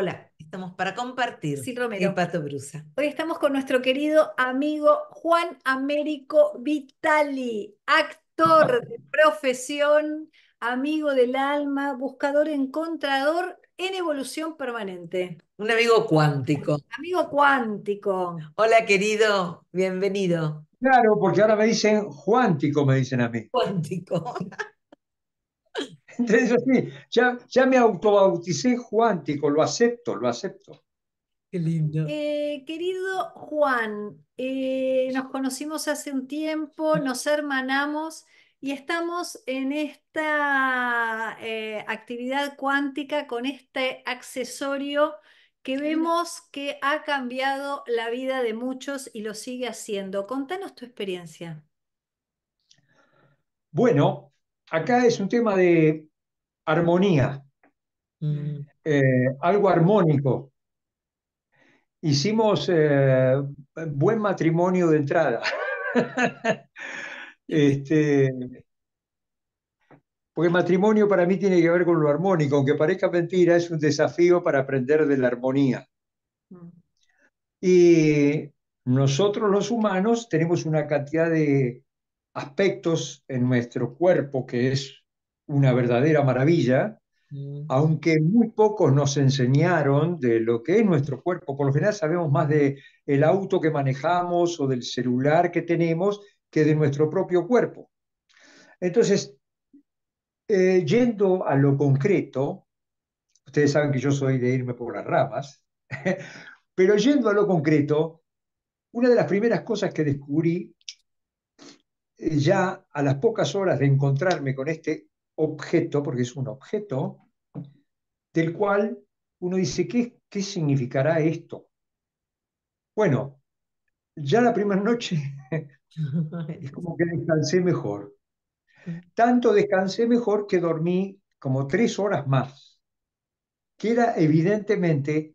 Hola, estamos para compartir sí, Romero. Pato Brusa. Hoy estamos con nuestro querido amigo Juan Américo Vitali, actor de profesión, amigo del alma, buscador, encontrador en evolución permanente. Un amigo cuántico. Amigo cuántico. Hola, querido, bienvenido. Claro, porque ahora me dicen cuántico, me dicen a mí. Cuántico. sí, ya, ya me autobauticé cuántico, lo acepto, lo acepto. Qué lindo. Eh, querido Juan, eh, nos conocimos hace un tiempo, mm. nos hermanamos y estamos en esta eh, actividad cuántica con este accesorio que vemos que ha cambiado la vida de muchos y lo sigue haciendo. Contanos tu experiencia. Bueno, acá es un tema de armonía, mm. eh, algo armónico. Hicimos eh, buen matrimonio de entrada. este, porque matrimonio para mí tiene que ver con lo armónico, aunque parezca mentira, es un desafío para aprender de la armonía. Mm. Y nosotros los humanos tenemos una cantidad de aspectos en nuestro cuerpo que es una verdadera maravilla, mm. aunque muy pocos nos enseñaron de lo que es nuestro cuerpo. Por lo general sabemos más del auto que manejamos o del celular que tenemos que de nuestro propio cuerpo. Entonces, eh, yendo a lo concreto, ustedes saben que yo soy de irme por las ramas, pero yendo a lo concreto, una de las primeras cosas que descubrí eh, ya a las pocas horas de encontrarme con este objeto, porque es un objeto, del cual uno dice, ¿qué, qué significará esto? Bueno, ya la primera noche es como que descansé mejor. Tanto descansé mejor que dormí como tres horas más, que era evidentemente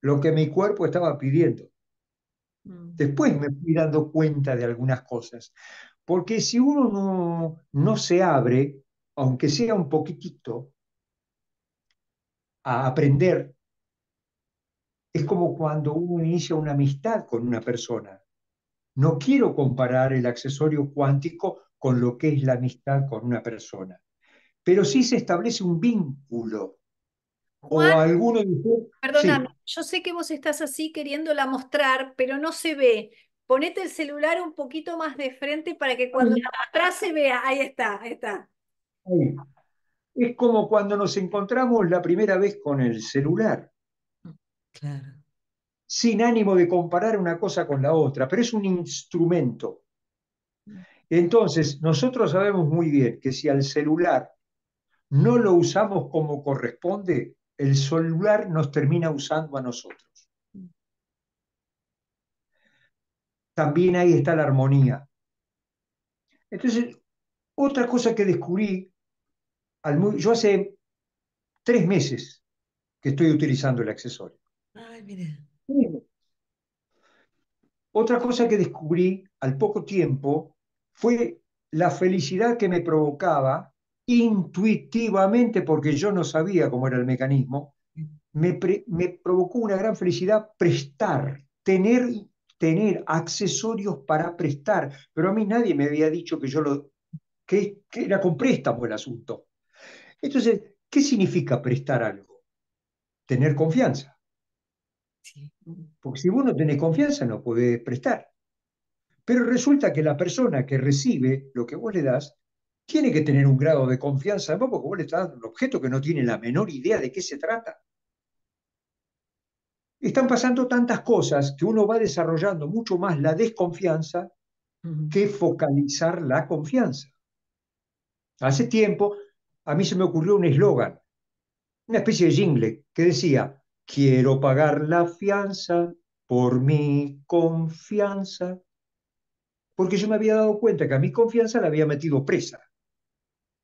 lo que mi cuerpo estaba pidiendo. Mm. Después me fui dando cuenta de algunas cosas, porque si uno no, no se abre, aunque sea un poquitito, a aprender. Es como cuando uno inicia una amistad con una persona. No quiero comparar el accesorio cuántico con lo que es la amistad con una persona, pero sí se establece un vínculo. o alguno Perdóname, yo sé que vos estás así queriéndola mostrar, pero no se ve. Ponete el celular un poquito más de frente para que cuando la atrás se vea. Ahí está, ahí está. Es como cuando nos encontramos la primera vez con el celular. Claro. Sin ánimo de comparar una cosa con la otra, pero es un instrumento. Entonces, nosotros sabemos muy bien que si al celular no lo usamos como corresponde, el celular nos termina usando a nosotros. También ahí está la armonía. Entonces, otra cosa que descubrí yo hace tres meses que estoy utilizando el accesorio. Otra cosa que descubrí al poco tiempo fue la felicidad que me provocaba intuitivamente, porque yo no sabía cómo era el mecanismo, me, provocó una gran felicidad prestar, tener, tener accesorios para prestar. Pero a mí nadie me había dicho que yo lo... que, que era con préstamo el asunto. Entonces, ¿qué significa prestar algo? Tener confianza. Porque si vos no tenés confianza, no puede prestar. Pero resulta que la persona que recibe lo que vos le das tiene que tener un grado de confianza porque vos le estás dando un objeto que no tiene la menor idea de qué se trata. Están pasando tantas cosas que uno va desarrollando mucho más la desconfianza que focalizar la confianza. Hace tiempo a mí se me ocurrió un eslogan, una especie de jingle que decía, quiero pagar la fianza por mi confianza, porque yo me había dado cuenta que a mi confianza la había metido presa.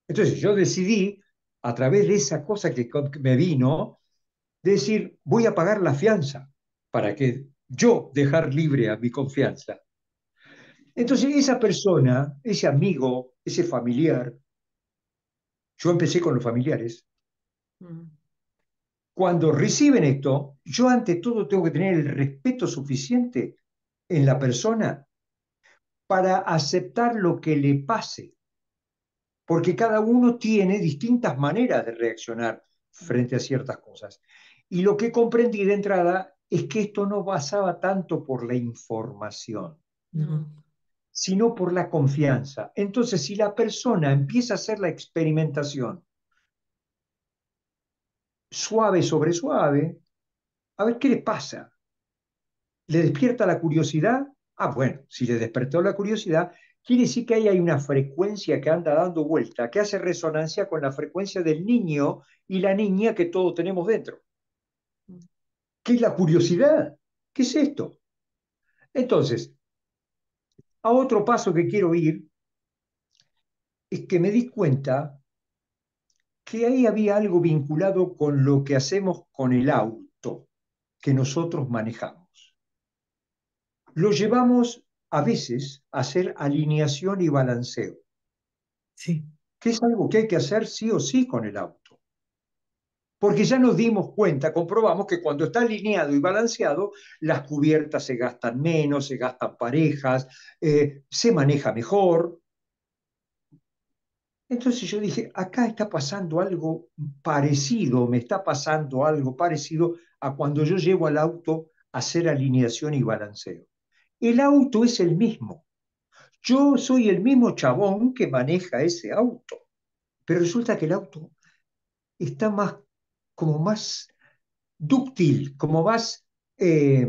Entonces yo decidí, a través de esa cosa que me vino, decir, voy a pagar la fianza para que yo dejar libre a mi confianza. Entonces esa persona, ese amigo, ese familiar, yo empecé con los familiares. Mm. Cuando reciben esto, yo ante todo tengo que tener el respeto suficiente en la persona para aceptar lo que le pase, porque cada uno tiene distintas maneras de reaccionar frente a ciertas cosas. Y lo que comprendí de entrada es que esto no basaba tanto por la información, sino por la confianza. Entonces, si la persona empieza a hacer la experimentación suave sobre suave, a ver qué le pasa. ¿Le despierta la curiosidad? Ah, bueno, si le despertó la curiosidad, quiere decir que ahí hay una frecuencia que anda dando vuelta, que hace resonancia con la frecuencia del niño y la niña que todos tenemos dentro. Mm. ¿Qué es la curiosidad? ¿Qué es esto? Entonces, a otro paso que quiero ir es que me di cuenta que ahí había algo vinculado con lo que hacemos con el auto que nosotros manejamos. Lo llevamos a veces a hacer alineación y balanceo, sí. que es algo que hay que hacer sí o sí con el auto porque ya nos dimos cuenta, comprobamos que cuando está alineado y balanceado, las cubiertas se gastan menos, se gastan parejas, eh, se maneja mejor. Entonces yo dije, acá está pasando algo parecido, me está pasando algo parecido a cuando yo llevo al auto a hacer alineación y balanceo. El auto es el mismo. Yo soy el mismo chabón que maneja ese auto, pero resulta que el auto está más como más dúctil, como más, eh,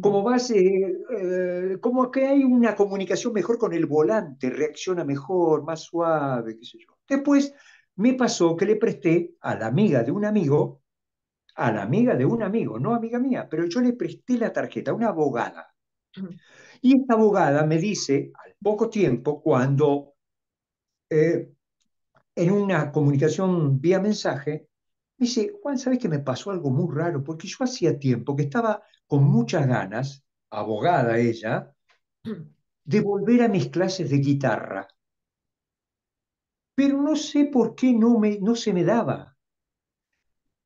como eh, eh, como que hay una comunicación mejor con el volante, reacciona mejor, más suave, qué sé yo. Después me pasó que le presté a la amiga de un amigo, a la amiga de un amigo, no amiga mía, pero yo le presté la tarjeta a una abogada. Y esta abogada me dice, al poco tiempo, cuando en una comunicación vía mensaje, dice, Juan, ¿sabes que me pasó algo muy raro? Porque yo hacía tiempo que estaba con muchas ganas, abogada ella, de volver a mis clases de guitarra. Pero no sé por qué no, me, no se me daba.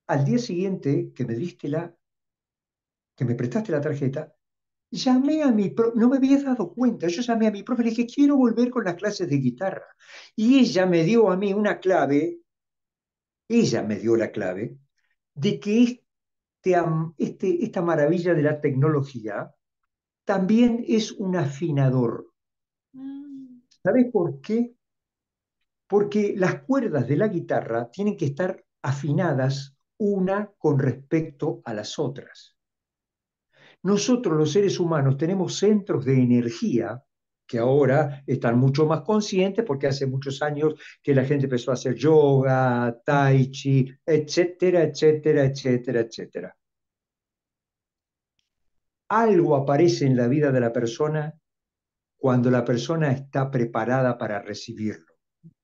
Al día siguiente que me diste la, que me prestaste la tarjeta, llamé a mi profe, no me había dado cuenta, yo llamé a mi profe, y le dije, quiero volver con las clases de guitarra. Y ella me dio a mí una clave ella me dio la clave de que este este, esta maravilla de la tecnología también es un afinador. Mm. ¿Sabes por qué? Porque las cuerdas de la guitarra tienen que estar afinadas una con respecto a las otras. Nosotros los seres humanos tenemos centros de energía que ahora están mucho más conscientes porque hace muchos años que la gente empezó a hacer yoga, tai chi, etcétera, etcétera, etcétera, etcétera. Algo aparece en la vida de la persona cuando la persona está preparada para recibirlo.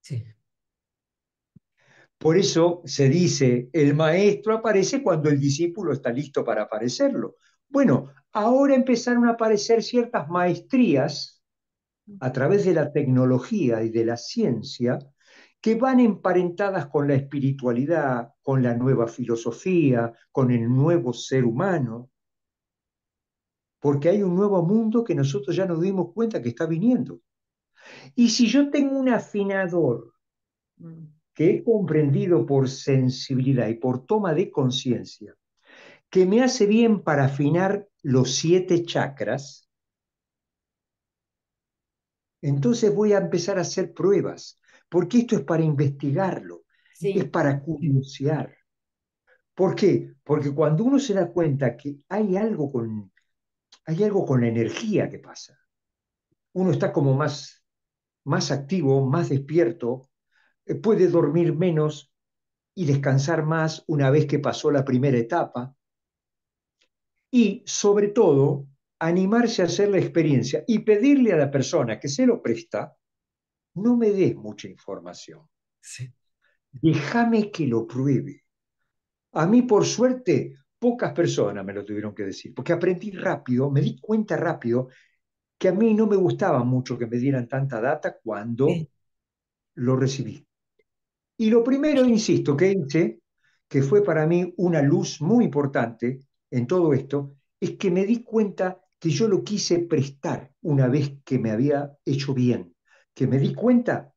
Sí. Por eso se dice, el maestro aparece cuando el discípulo está listo para aparecerlo. Bueno, ahora empezaron a aparecer ciertas maestrías a través de la tecnología y de la ciencia que van emparentadas con la espiritualidad, con la nueva filosofía, con el nuevo ser humano, porque hay un nuevo mundo que nosotros ya nos dimos cuenta que está viniendo. Y si yo tengo un afinador que he comprendido por sensibilidad y por toma de conciencia, que me hace bien para afinar los siete chakras, entonces voy a empezar a hacer pruebas, porque esto es para investigarlo, es para curiosear. ¿Por qué? Porque cuando uno se da cuenta que hay algo con, hay algo con la energía que pasa, uno está como más, más activo, más despierto, eh, puede dormir menos y descansar más una vez que pasó la primera etapa. Y sobre todo, animarse a hacer la experiencia y pedirle a la persona que se lo presta, no me des mucha información. Déjame que lo pruebe. A mí, por suerte, pocas personas me lo tuvieron que decir, porque aprendí rápido, me di cuenta rápido que a mí no me gustaba mucho que me dieran tanta data cuando lo recibí. Y lo primero, insisto, que hice, que fue para mí una luz muy importante en todo esto, es que me di cuenta que yo lo quise prestar una vez que me había hecho bien, que me di cuenta,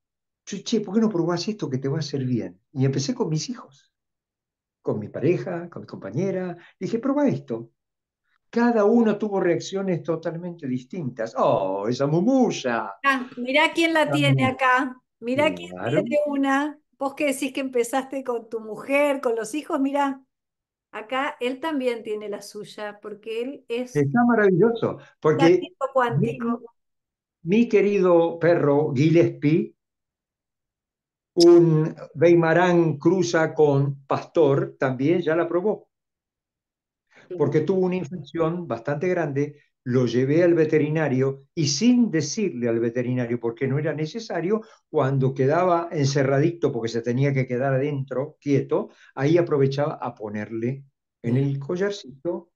che, ¿por qué no probás esto que te va a hacer bien? Y empecé con mis hijos, con mi pareja, con mi compañera, dije, prueba esto. Cada uno tuvo reacciones totalmente distintas. ¡Oh, esa mumulla! Ah, mirá quién la, tiene acá. Mirá quién tiene una. Vos que decís que empezaste con tu mujer, con los hijos, mirá. Acá él también tiene la suya, porque él es... Está maravilloso, porque... Cuántico. Mi, querido perro Gillespie, un Weimarán cruza con Pastor, también ya la probó, porque tuvo una infección bastante grande lo llevé al veterinario y sin decirle al veterinario porque no era necesario, cuando quedaba encerradito porque se tenía que quedar adentro, quieto, ahí aprovechaba a ponerle en el collarcito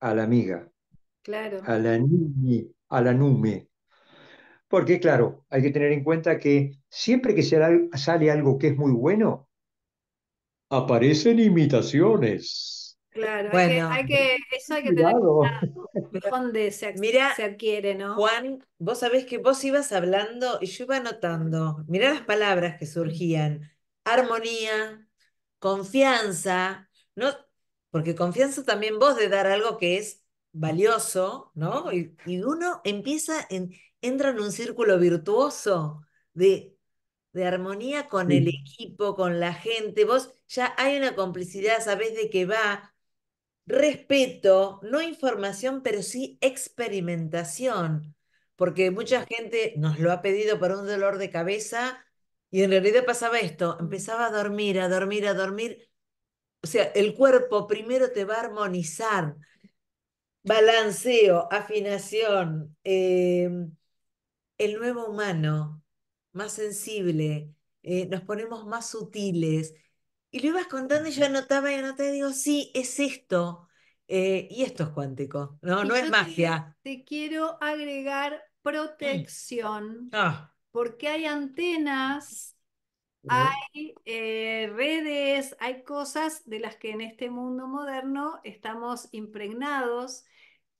a la amiga. Claro. A la a la nume. Porque claro, hay que tener en cuenta que siempre que sale algo que es muy bueno, aparecen imitaciones. Claro, hay, que, eso hay que tener cuidado dónde se, se adquiere, ¿no? Juan, vos sabés que vos ibas hablando y yo iba anotando. Mirá las palabras que surgían. Armonía, confianza, ¿no? Porque confianza también vos de dar algo que es valioso, ¿no? Y, uno empieza, en, entra en un círculo virtuoso de, de armonía con el equipo, con la gente. Vos ya hay una complicidad, sabés de qué va, respeto, no información, pero sí experimentación, porque mucha gente nos lo ha pedido por un dolor de cabeza y en realidad pasaba esto, empezaba a dormir, a dormir, a dormir. O sea, el cuerpo primero te va a armonizar, balanceo, afinación, em, el nuevo humano, más sensible, eh, nos ponemos más sutiles, y lo ibas contando y yo anotaba y anotaba y digo, sí, es esto. Eh, y esto es cuántico, no, no es magia. Te, quiero agregar mm. protección, ah. porque hay antenas, hay eh, redes, hay cosas de las que en este mundo moderno estamos impregnados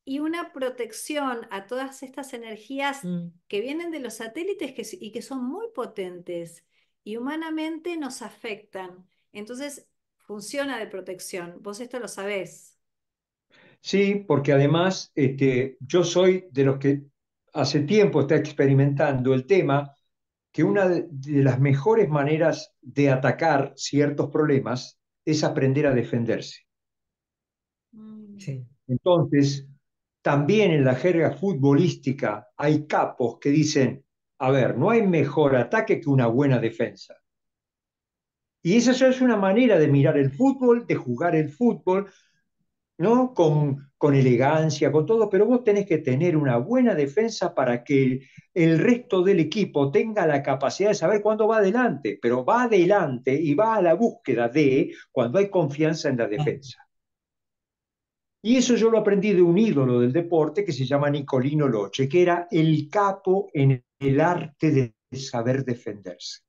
y una protección a todas estas energías mm. que vienen de los satélites y que son muy potentes y humanamente nos afectan. Entonces, funciona de protección. Vos esto lo sabés. Sí, porque además este, yo soy de los que hace tiempo está experimentando el tema que una de las mejores maneras de atacar ciertos problemas es aprender a defenderse. Mm. Entonces, también en la jerga futbolística hay capos que dicen, a ver, no hay mejor ataque que una buena defensa. Y esa es una manera de mirar el fútbol, de jugar el fútbol, ¿no? Con, elegancia, con todo, pero vos tenés que tener una buena defensa para que el, resto del equipo tenga la capacidad de saber cuándo va adelante, pero va adelante y va a la búsqueda de cuando hay confianza en la defensa. Y eso yo lo aprendí de un ídolo del deporte que se llama Nicolino Loche, que era el capo en el arte de saber defenderse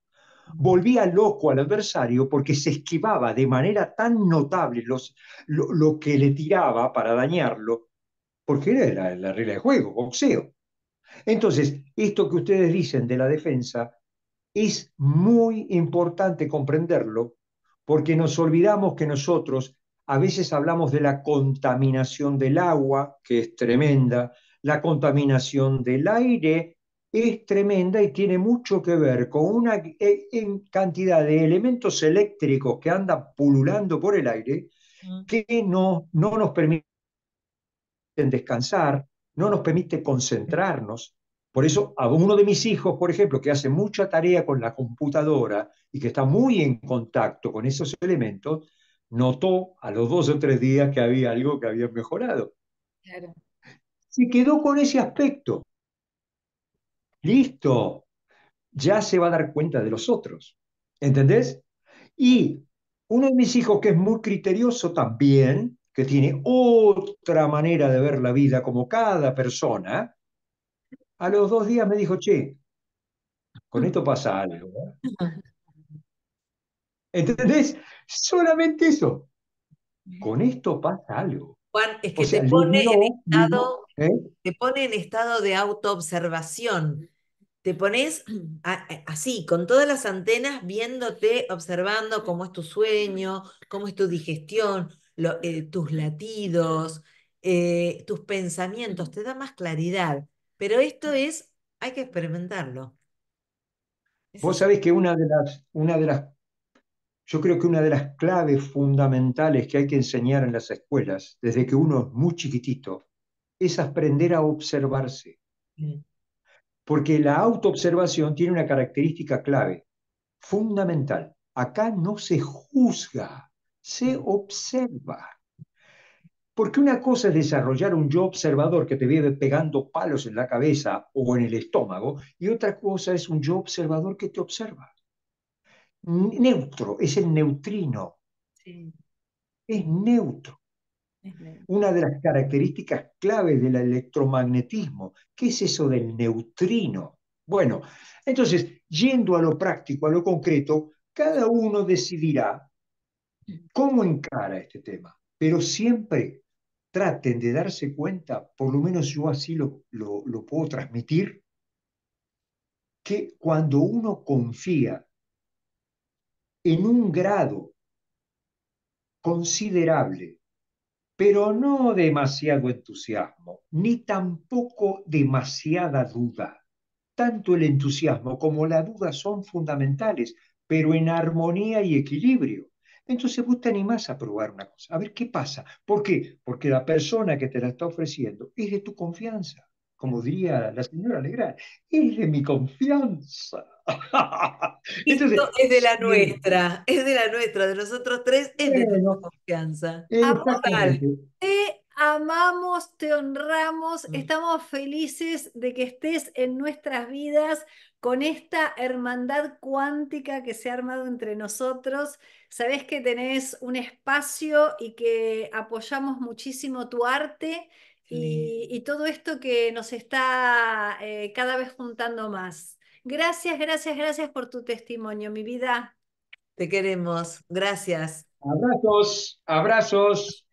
volvía loco al adversario porque se esquivaba de manera tan notable los, lo, que le tiraba para dañarlo, porque era la, la regla de juego, boxeo. Entonces, esto que ustedes dicen de la defensa es muy importante comprenderlo porque nos olvidamos que nosotros a veces hablamos de la contaminación del agua, que es tremenda, la contaminación del aire, es tremenda y tiene mucho que ver con una eh, cantidad de elementos eléctricos que andan pululando por el aire mm. que no, no nos permiten descansar, no nos permite concentrarnos. Por eso a uno de mis hijos, por ejemplo, que hace mucha tarea con la computadora y que está muy en contacto con esos elementos, notó a los dos o tres días que había algo que había mejorado. Se quedó con ese aspecto listo, ya se va a dar cuenta de los otros. ¿Entendés? Y uno de mis hijos que es muy criterioso también, que tiene otra manera de ver la vida como cada persona, a los dos días me dijo, che, con esto pasa algo. ¿Entendés? Solamente eso. Con esto pasa algo. Juan, es que se te pone en estado te pone en estado de autoobservación. Te pones eh, así, con todas las antenas, viéndote, observando cómo es tu sueño, cómo es tu digestión, eh, tus latidos, eh, tus pensamientos, te da más claridad. Pero esto es, hay que experimentarlo. Vos sabés que una de las, una de las, yo creo que una de las claves fundamentales que hay que enseñar en las escuelas, desde que uno es muy chiquitito, es aprender a observarse. Mm. Porque la autoobservación tiene una característica clave, fundamental. Acá no se juzga, se mm. observa. Porque una cosa es desarrollar un yo observador que te vive pegando palos en la cabeza o en el estómago, y otra cosa es un yo observador que te observa. Neutro, es el neutrino. Es neutro. Una de las características claves del electromagnetismo. ¿Qué es eso del neutrino? Bueno, entonces, yendo a lo práctico, a lo concreto, cada uno decidirá cómo encara este tema, pero siempre traten de darse cuenta, por lo menos yo así lo, lo, lo puedo transmitir, que cuando uno confía en un grado considerable pero no demasiado entusiasmo, ni tampoco demasiada duda. Tanto el entusiasmo como la duda son fundamentales, pero en armonía y equilibrio. Entonces vos te más a probar una cosa, a ver qué pasa. ¿Por qué? Porque la persona que te la está ofreciendo es de tu confianza, como diría la señora Legrand, es de mi confianza. es de la nuestra, es de la nuestra, de nosotros tres, es de nuestra confianza. te amamos, te honramos, mm. estamos felices de que estés en nuestras vidas con esta hermandad cuántica que se ha armado entre nosotros. Sabés que tenés un espacio y que apoyamos muchísimo tu arte. Y, todo esto que nos está eh, cada vez juntando más. Gracias, gracias, gracias por tu testimonio, mi vida. Te queremos, gracias. Abrazos, abrazos.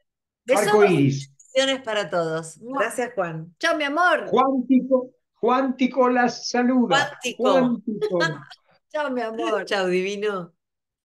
Besos. para todos. Gracias, Juan. Chao, mi amor. Cuántico, cuántico las saluda. Cuántico. Juántico. Chao, mi amor. Chao, divino.